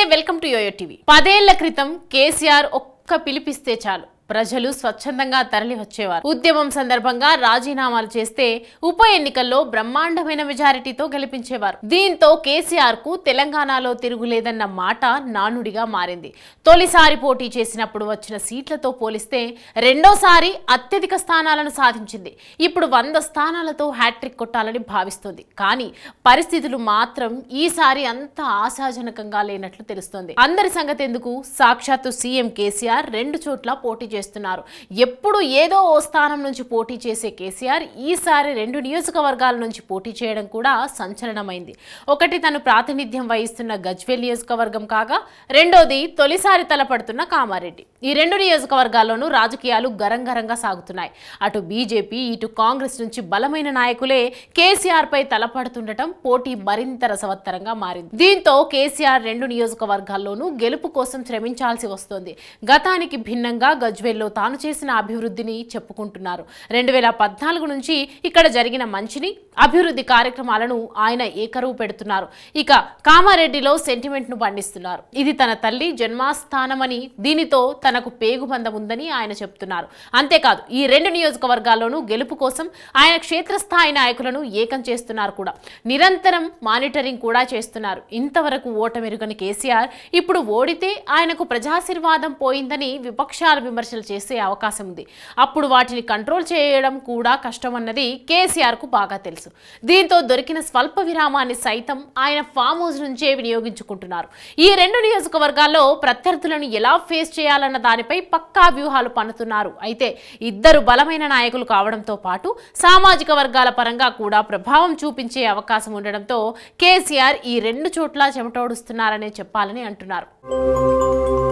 నమస్తే welcome to yo-yo TV పదేళ్ల క్రితం కేసీఆర్ ఒక్క పిలిపిస్తే చాలు ప్రజలు స్వచ్ఛందంగా తరలివచ్చేవారు ఉద్యమం సందర్భంగా రాజీనామాలు చేస్తే ఉప ఎన్నికల్లో బ్రహ్మాండమైన మెజారిటీతో గెలిపించేవారు దీంతో కేసీఆర్ కు తెలంగాణలో తిరుగులేదన్న మాట నానుడిగా మారింది తొలిసారి పోటీ చేసినప్పుడు వచ్చిన సీట్లతో పోలిస్తే రెండోసారి అత్యధిక స్థానాలను సాధించింది ఇప్పుడు వంద స్థానాలతో హ్యాట్రిక్ కొట్టాలని భావిస్తోంది కానీ పరిస్థితులు మాత్రం ఈసారి అంత ఆశాజనకంగా లేనట్లు తెలుస్తోంది అందరి సంగతి ఎందుకు సాక్షాత్తు సీఎం కేసీఆర్ రెండు చోట్ల పోటీ చేస్తున్నారు ఎప్పుడు ఏదో ఓ స్థానం నుంచి పోటీ చేసే కేసీఆర్ ఈసారి రెండు నియోజకవర్గాల నుంచి పోటీ చేయడం కూడా సంచలనమైంది ఒకటి తను ప్రాతినిధ్యం వహిస్తున్న గజ్వేల్ నియోజకవర్గం కాగా రెండోది తొలిసారి తలపడుతున్న కామారెడ్డి ఈ రెండు నియోజకవర్గాల్లోనూ రాజకీయాలు గరంగరంగా సాగుతున్నాయి అటు బీజేపీ ఇటు కాంగ్రెస్ నుంచి బలమైన నాయకులే కేసీఆర్పై తలపడుతుండటం పోటీ మరింత రసవత్తరంగా మారింది దీంతో కేసీఆర్ రెండు నియోజకవర్గాల్లోనూ గెలుపు కోసం శ్రమించాల్సి వస్తోంది గతానికి భిన్నంగా గజ్వేల్లో తాను చేసిన అభివృద్ధిని చెప్పుకుంటున్నారు రెండు వేల పద్నాలుగు నుంచి ఇక్కడ జరిగిన మంచిని అభివృద్ధి కార్యక్రమాలను ఆయన ఏకరువు పెడుతున్నారు ఇక కామారెడ్డిలో సెంటిమెంట్ను పండిస్తున్నారు ఇది తన తల్లి జన్మాస్థానమని దీనితో తనకు పేగుబంధం ఉందని ఆయన చెబుతున్నారు అంతేకాదు ఈ రెండు నియోజకవర్గాల్లోనూ గెలుపు కోసం ఆయన క్షేత్రస్థాయి నాయకులను ఏకం చేస్తున్నారు కూడా నిరంతరం మానిటరింగ్ కూడా చేస్తున్నారు ఇంతవరకు ఓటమెరుగని కేసీఆర్ ఇప్పుడు ఓడితే ఆయనకు ప్రజాశీర్వాదం పోయిందని విపక్షాలు విమర్శలు చేసే అవకాశం ఉంది అప్పుడు వాటిని కంట్రోల్ చేయడం కూడా కష్టమన్నది కేసీఆర్కు బాగా తెలుసు దీంతో దొరికిన స్వల్ప విరామాన్ని సైతం ఆయన ఫామ్ హౌస్ నుంచే వినియోగించుకుంటున్నారు ఈ రెండు నియోజకవర్గాల్లో ప్రత్యర్థులను ఎలా ఫేస్ చేయాలన్న దానిపై పక్కా వ్యూహాలు పన్నుతున్నారు అయితే ఇద్దరు బలమైన నాయకులు కావడంతో పాటు సామాజిక వర్గాల పరంగా కూడా ప్రభావం చూపించే అవకాశం ఉండడంతో కేసీఆర్ ఈ రెండు చోట్ల చెమటోడుస్తున్నారనే చెప్పాలని అంటున్నారు